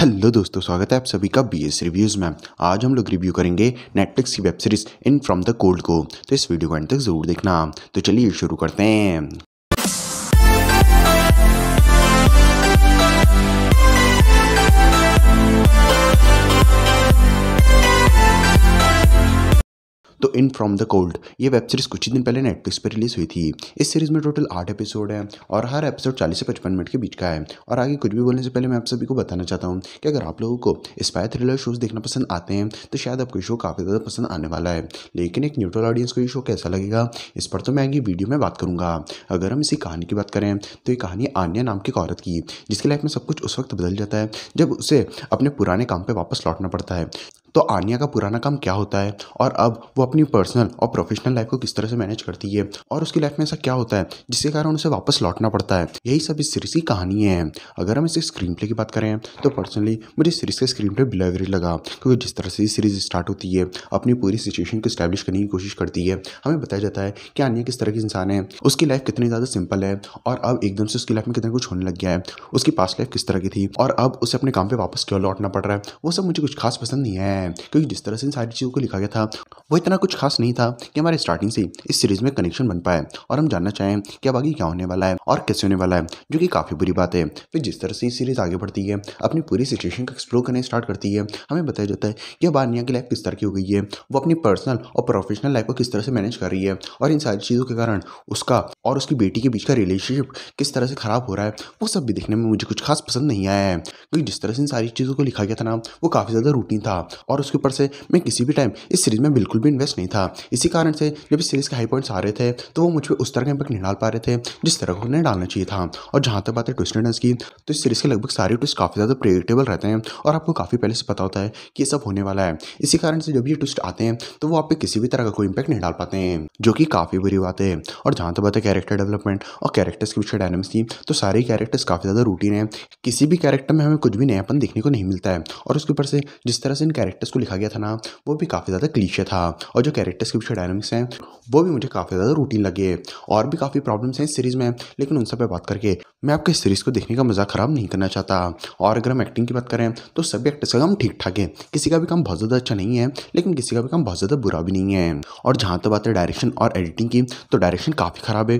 hello दोस्तों स्वागत है आप सभी का बी एस रिव्यूज़ में आज हम लोग रिव्यू करेंगे नेटफ्लिक्स की web series in from the cold को तो इस वीडियो को एंड तक ज़रूर देखना तो चलिए शुरू करते हैं तो इन फ्रॉम द कोल्ड ये वेब सीरीज़ कुछ ही दिन पहले नेटफ्लिक्स पर रिलीज़ हुई थी इस सीरीज़ में टोटल आठ एपिसोड है और हर एपिसोड चालीस से पचपन मिनट के बीच का है और आगे कुछ भी बोलने से पहले मैं आप सभी को बताना चाहता हूँ कि अगर आप लोगों को स्पायर थ्रिलर शोज़ देखना पसंद आते हैं तो शायद आपको ये शो काफ़ी ज़्यादा पसंद आने वाला है लेकिन एक न्यूट्रल ऑडियंस को ये शो कैसा लगेगा इस पर तो मैं आगे वीडियो में बात करूँगा अगर हम इसी कहानी की बात करें तो ये कहानी आन्या नाम की औरत की जिसकी लाइफ में सब कुछ उस वक्त बदल जाता है जब उसे अपने पुराने काम पर वापस लौटना पड़ता है तो आनिया का पुराना काम क्या होता है और अब वो अपनी पर्सनल और प्रोफेशनल लाइफ को किस तरह से मैनेज करती है और उसकी लाइफ में ऐसा क्या होता है जिसके कारण उसे वापस लौटना पड़ता है यही सब इस सीरीज की कहानी है अगर हम इसे स्क्रीन प्ले की बात करें तो पर्सनली मुझे सीरीज का स्क्रीन प्ले बिलेवरी लगा क्योंकि जिस तरह से सीरीज स्टार्ट होती है अपनी पूरी सिचुएशन को स्टैब्लिश करने की कोशिश करती है हमें बताया जाता है कि आनिया किस तरह की इंसान है उसकी लाइफ कितनी ज़्यादा सिंपल है और अब एकदम से उसकी लाइफ में कितना कुछ होने लग गया है उसकी पास्ट लाइफ किस तरह की थी और अब उसे अपने काम पर वापस क्यों लौटना पड़ रहा है वो सब मुझे कुछ खास पसंद नहीं है है क्योंकि जिस तरह से इन सारी चीज़ों को लिखा गया था वो इतना कुछ खास नहीं था कि हमारे स्टार्टिंग से इस सीरीज़ में कनेक्शन बन पाए और हम जानना चाहें कि अब आगे क्या होने वाला है और कैसे होने वाला है जो कि काफ़ी बुरी बात है फिर जिस तरह से ये सीरीज़ आगे बढ़ती है अपनी पूरी सिचुएशन को एक्सप्लोर करने स्टार्ट करती है हमें बताया जाता है कि अब आनिया की लाइफ किस तरह की हो गई है वो अपनी पर्सनल और प्रोफेशनल लाइफ को किस तरह से मैनेज कर रही है और इन सारी चीज़ों के कारण उसका और उसकी बेटी के बीच का रिलेशनशिप किस तरह से ख़राब हो रहा है वो सब भी देखने में मुझे कुछ खास पसंद नहीं आया है क्योंकि जिस तरह से इन सारी चीज़ों को लिखा गया था ना वो काफ़ी ज़्यादा रूटीन था और उसके ऊपर से मैं किसी भी टाइम इस सीरीज़ में बिल्कुल भी इन्वेस्ट नहीं था इसी कारण से जब इस सीरीज़ के हाई पॉइंट्स आ रहे थे तो वो मुझ पर उस तरह का इम्पैक्ट नहीं डाल पा रहे थे जिस तरह को उन्हें डालना चाहिए था और जहाँ तक बात है ट्विस्ट एंड की तो इस सीरीज़ के लगभग सारे ट्विस्ट काफ़ी ज़्यादा प्रेडिक्टेबल रहते हैं और आपको काफ़ी पहले से पता होता है कि ये सब होने वाला है इसी कारण से जब ये ट्विस्ट आते हैं तो वो आप पे किसी भी तरह का कोई इम्पैक्ट नहीं डाल पाते हैं जो कि काफ़ी बुरी बात है और जहाँ तक बात है कैरेक्टर डेवलपमेंट और कैरेक्टर्स के पीछे डायनेमिक्स थी तो सारे कैरेक्टर्स काफ़ी ज़्यादा रूटीन है किसी भी कैरेक्टर में हमें कुछ भी नयापन देखने को नहीं मिलता है और उसके ऊपर से जिस तरह से इन कैरेक्टर्स को लिखा गया था ना वो भी काफ़ी ज़्यादा क्लीशे था और जो कैरेक्टर्स के पीछे डायनेमिक्स हैं वो भी मुझे काफ़ी ज़्यादा रूटीन लगे और भी काफ़ी प्रॉब्लम्स हैं इस सीरीज़ में लेकिन उन सब पर बात करके मैं आपके इस सीरीज़ को देखने का मज़ा ख़राब नहीं करना चाहता और अगर हम एक्टिंग की बात करें तो सभी एक्टर्स का काम ठीक ठाक है किसी का भी काम बहुत ज़्यादा अच्छा नहीं है लेकिन किसी का भी काम बहुत ज़्यादा बुरा भी नहीं है और जहाँ तक तो बात है डायरेक्शन और एडिटिंग की तो डायरेक्शन काफ़ी ख़राब है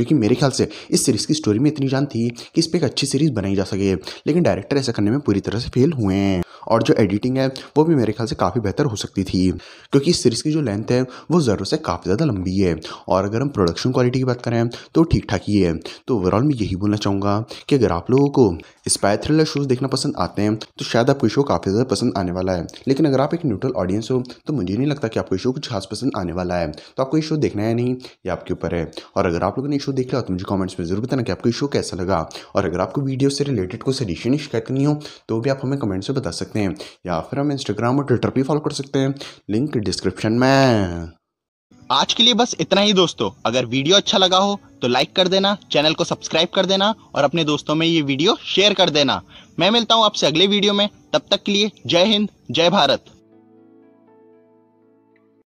क्योंकि मेरे ख्याल से इस सीरीज़ की स्टोरी में इतनी जान थी कि इस पर एक अच्छी सीरीज़ बनाई जा सके लेकिन डायरेक्टर ऐसा करने में पूरी तरह से फेल हुए हैं और जो एडिटिंग है वो भी मेरे ख्याल से काफ़ी बेहतर हो सकती थी क्योंकि इस सीरीज़ की जो लेंथ है वो ज़रूर से काफ़ी ज़्यादा लंबी है और अगर हम प्रोडक्शन क्वालिटी की बात करें तो ठीक ठाक ही है तो ओवरऑल मैं यही बोलना चाहूँगा कि अगर आप लोगों को स्पायर थ्रिलर शोज़ देखना पसंद आते हैं तो शायद आपको शो काफ़ी ज़्यादा पसंद आने वाला है लेकिन अगर आप एक न्यूट्रल ऑडियंस हो तो मुझे नहीं लगता कि आपको शो कुछ खास पसंद आने वाला है तो आपको ये शो देखना है नहीं ये आपके ऊपर है और अगर आप लोगों ने शो शो देख लिया तो मुझे कमेंट्स में जरूर बताना कि आपको शो कैसा लगा और अगर आपको वीडियो से रिलेटेड कोई सजेशन शिकायत करनी हो तो भी आप हमें कमेंट्स में बता सकते हैं या फिर हम इंस्टाग्राम और ट्विटर पर फॉलो कर सकते हैं लिंक डिस्क्रिप्शन में आज के लिए बस इतना ही दोस्तों अगर वीडियो अच्छा लगा हो तो लाइक कर देना चैनल को सब्सक्राइब कर देना और अपने दोस्तों में ये वीडियो शेयर कर देना मैं मिलता हूँ आपसे अगले वीडियो में तब तक के लिए जय हिंद जय भारत